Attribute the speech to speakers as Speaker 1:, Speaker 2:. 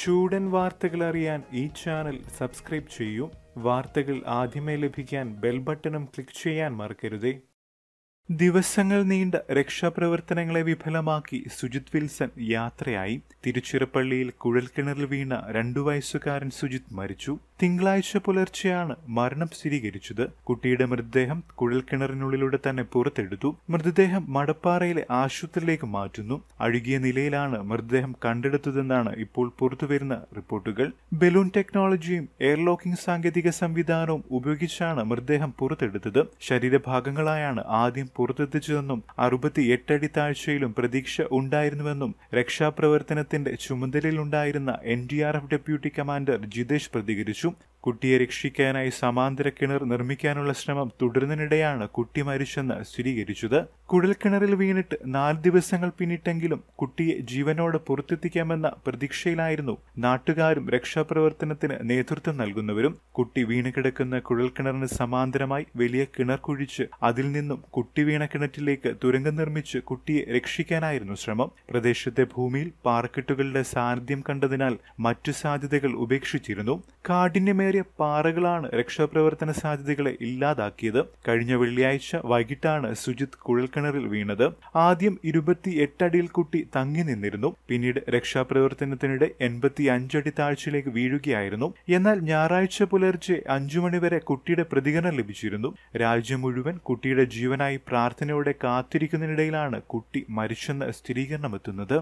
Speaker 1: ചൂടൻ വാർത്തകൾ അറിയാൻ ഈ ചാനൽ സബ്സ്ക്രൈബ് ചെയ്യൂ വാർത്തകൾ ആദ്യമേ ലഭിക്കാൻ ബെൽ ബട്ടണും ക്ലിക്ക് ചെയ്യാൻ മറക്കരുതേ ദിവസങ്ങൾ നീണ്ട രക്ഷാപ്രവർത്തനങ്ങളെ വിഫലമാക്കി സുജിത് വിൽസൺ യാത്രയായി തിരുച്ചിറപ്പള്ളിയിൽ കുഴൽക്കിണറിൽ വീണ രണ്ടു വയസ്സുകാരൻ സുജിത് മരിച്ചു തിങ്കളാഴ്ച പുലർച്ചെയാണ് മരണം സ്ഥിരീകരിച്ചത് കുട്ടിയുടെ മൃതദേഹം കുഴൽക്കിണറിനുള്ളിലൂടെ തന്നെ പുറത്തെടുത്തു മൃതദേഹം മടപ്പാറയിലെ ആശുപത്രിയിലേക്ക് മാറ്റുന്നു അഴുകിയ നിലയിലാണ് മൃതദേഹം കണ്ടെടുത്തതെന്നാണ് ഇപ്പോൾ പുറത്തുവരുന്ന റിപ്പോർട്ടുകൾ ബലൂൺ ടെക്നോളജിയും എയർലോക്കിംഗ് സാങ്കേതിക സംവിധാനവും ഉപയോഗിച്ചാണ് മൃതദേഹം പുറത്തെടുത്തത് ശരീരഭാഗങ്ങളായാണ് ആദ്യം പുറത്തെത്തിച്ചതെന്നും അറുപത്തി എട്ടടി താഴ്ചയിലും പ്രതീക്ഷ ഉണ്ടായിരുന്നുവെന്നും രക്ഷാപ്രവർത്തനത്തിന്റെ ചുമതലയിലുണ്ടായിരുന്ന N D R F deputy commander Jitesh പ്രതികരിച്ചു you കുട്ടിയെ രക്ഷിക്കാനായി സമാന്തര കിണർ നിർമ്മിക്കാനുള്ള ശ്രമം തുടരുന്നതിനിടെയാണ് കുട്ടി മരിച്ചെന്ന് സ്ഥിരീകരിച്ചത് കുഴൽക്കിണറിൽ വീണിട്ട് നാല് ദിവസങ്ങൾ പിന്നിട്ടെങ്കിലും കുട്ടിയെ ജീവനോടെ പുറത്തെത്തിക്കാമെന്ന പ്രതീക്ഷയിലായിരുന്നു നാട്ടുകാരും രക്ഷാപ്രവർത്തനത്തിന് നേതൃത്വം നൽകുന്നവരും കുട്ടി വീണുകിടക്കുന്ന കുഴൽക്കിണറിന് സമാന്തരമായി വലിയ കിണർ കുഴിച്ച് അതിൽ നിന്നും കുട്ടി വീണ കിണറ്റിലേക്ക് തുരങ്കം നിർമ്മിച്ച് കുട്ടിയെ രക്ഷിക്കാനായിരുന്നു ശ്രമം പ്രദേശത്തെ ഭൂമിയിൽ പാർക്കിട്ടുകളുടെ സാന്നിധ്യം കണ്ടതിനാൽ മറ്റു സാധ്യതകൾ ഉപേക്ഷിച്ചിരുന്നു കാഠിന്യമേ കയറിയ പാറകളാണ് രക്ഷാപ്രവർത്തന സാധ്യതകളെ ഇല്ലാതാക്കിയത് കഴിഞ്ഞ വെള്ളിയാഴ്ച വൈകിട്ടാണ് സുജിത് കുഴൽക്കിണറിൽ വീണത് ആദ്യം ഇരുപത്തി എട്ടടിയിൽ കുട്ടി തങ്ങി നിന്നിരുന്നു പിന്നീട് രക്ഷാപ്രവർത്തനത്തിനിടെ എൺപത്തി അഞ്ചടി താഴ്ചയിലേക്ക് വീഴുകയായിരുന്നു എന്നാൽ ഞായറാഴ്ച പുലർച്ചെ അഞ്ചു മണിവരെ കുട്ടിയുടെ പ്രതികരണം ലഭിച്ചിരുന്നു രാജ്യം മുഴുവൻ കുട്ടിയുടെ ജീവനായി പ്രാർത്ഥനയോടെ കാത്തിരിക്കുന്നതിനിടയിലാണ് കുട്ടി മരിച്ചെന്ന സ്ഥിരീകരണമെത്തുന്നത്